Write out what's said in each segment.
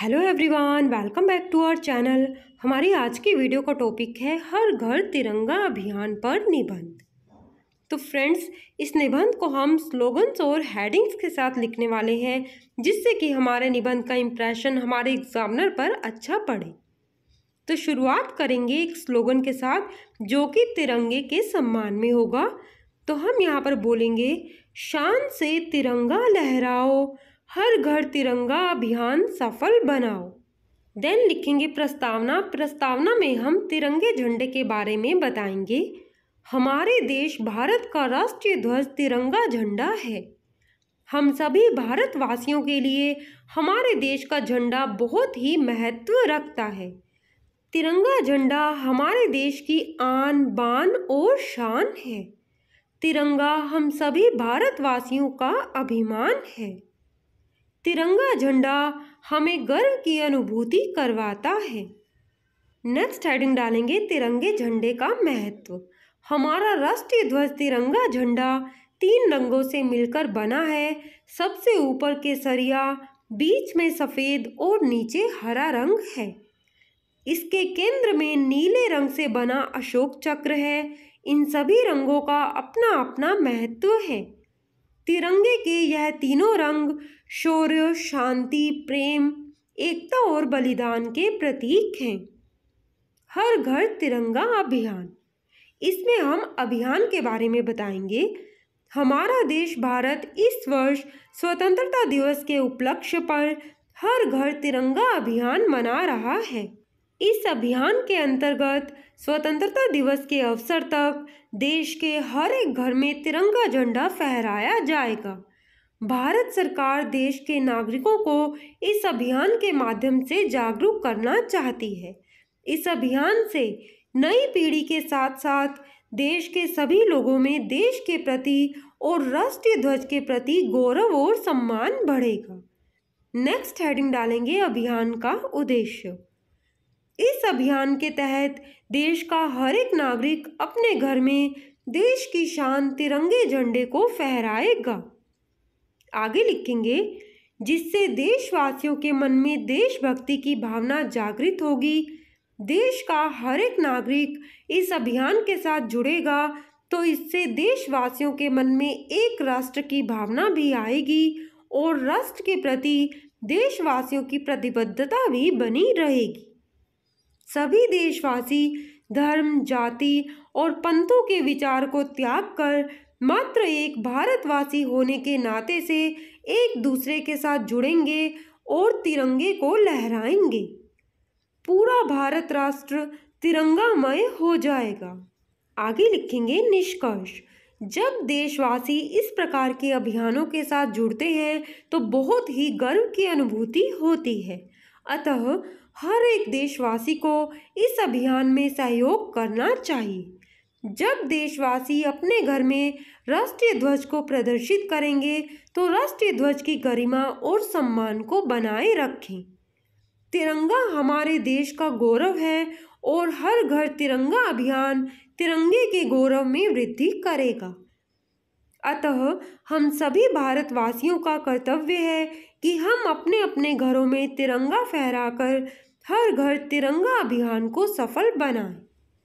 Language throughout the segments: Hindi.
hello everyone welcome back to our channel हमारी आज की वीडियो का टॉपिक है हर घर तिरंगा अभियान पर निबंध तो फ्रेंड्स इस निबंध को हम स्लोगन्स और हेडिंग्स के साथ लिखने वाले हैं जिससे कि हमारे निबंध का इम्प्रेशन हमारे एग्जामिनर पर अच्छा पड़े तो शुरुआत करेंगे एक स्लोगन के साथ जो कि तिरंगे के सम्मान में होगा तो हम यहाँ पर बोलेंगे शान से तिरंगा लहराओ हर घर तिरंगा अभियान सफल बनाओ देन लिखेंगे प्रस्तावना प्रस्तावना में हम तिरंगे झंडे के बारे में बताएंगे हमारे देश भारत का राष्ट्रीय ध्वज तिरंगा झंडा है हम सभी भारतवासियों के लिए हमारे देश का झंडा बहुत ही महत्व रखता है तिरंगा झंडा हमारे देश की आन बान और शान है तिरंगा हम सभी भारतवासियों का अभिमान है तिरंगा झंडा हमें गर्व की अनुभूति करवाता है नेक्स्ट हेडिंग डालेंगे तिरंगे झंडे का महत्व हमारा राष्ट्रीय ध्वज तिरंगा झंडा तीन रंगों से मिलकर बना है सबसे ऊपर के सरिया बीच में सफ़ेद और नीचे हरा रंग है इसके केंद्र में नीले रंग से बना अशोक चक्र है इन सभी रंगों का अपना अपना महत्व है तिरंगे के यह तीनों रंग शौर्य शांति प्रेम एकता और बलिदान के प्रतीक हैं हर घर तिरंगा अभियान इसमें हम अभियान के बारे में बताएंगे हमारा देश भारत इस वर्ष स्वतंत्रता दिवस के उपलक्ष्य पर हर घर तिरंगा अभियान मना रहा है इस अभियान के अंतर्गत स्वतंत्रता दिवस के अवसर तक देश के हर एक घर में तिरंगा झंडा फहराया जाएगा भारत सरकार देश के नागरिकों को इस अभियान के माध्यम से जागरूक करना चाहती है इस अभियान से नई पीढ़ी के साथ साथ देश के सभी लोगों में देश के प्रति और राष्ट्रीय ध्वज के प्रति गौरव और सम्मान बढ़ेगा नेक्स्ट हेडिंग डालेंगे अभियान का उद्देश्य इस अभियान के तहत देश का हर एक नागरिक अपने घर में देश की शान तिरंगे झंडे को फहराएगा आगे लिखेंगे जिससे देशवासियों के मन में देशभक्ति की भावना जागृत होगी देश का हर एक नागरिक इस अभियान के साथ जुड़ेगा तो इससे देशवासियों के मन में एक राष्ट्र की भावना भी आएगी और राष्ट्र के प्रति देशवासियों की प्रतिबद्धता भी बनी रहेगी सभी देशवासी धर्म जाति और पंथों के विचार को त्याग कर मात्र एक भारतवासी होने के नाते से एक दूसरे के साथ जुड़ेंगे और तिरंगे को लहराएंगे पूरा भारत राष्ट्र तिरंगामय हो जाएगा आगे लिखेंगे निष्कर्ष जब देशवासी इस प्रकार के अभियानों के साथ जुड़ते हैं तो बहुत ही गर्व की अनुभूति होती है अतः हर एक देशवासी को इस अभियान में सहयोग करना चाहिए जब देशवासी अपने घर में राष्ट्रीय ध्वज को प्रदर्शित करेंगे तो राष्ट्रीय ध्वज की गरिमा और सम्मान को बनाए रखें तिरंगा हमारे देश का गौरव है और हर घर तिरंगा अभियान तिरंगे के गौरव में वृद्धि करेगा अतः हम सभी भारतवासियों का कर्तव्य है कि हम अपने अपने घरों में तिरंगा फहराकर हर घर तिरंगा अभियान को सफल बनाएं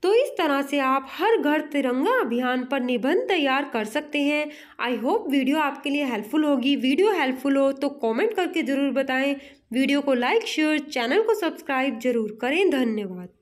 तो इस तरह से आप हर घर तिरंगा अभियान पर निबंध तैयार कर सकते हैं आई होप वीडियो आपके लिए हेल्पफुल होगी वीडियो हेल्पफुल हो तो कमेंट करके ज़रूर बताएं वीडियो को लाइक शेयर चैनल को सब्सक्राइब जरूर करें धन्यवाद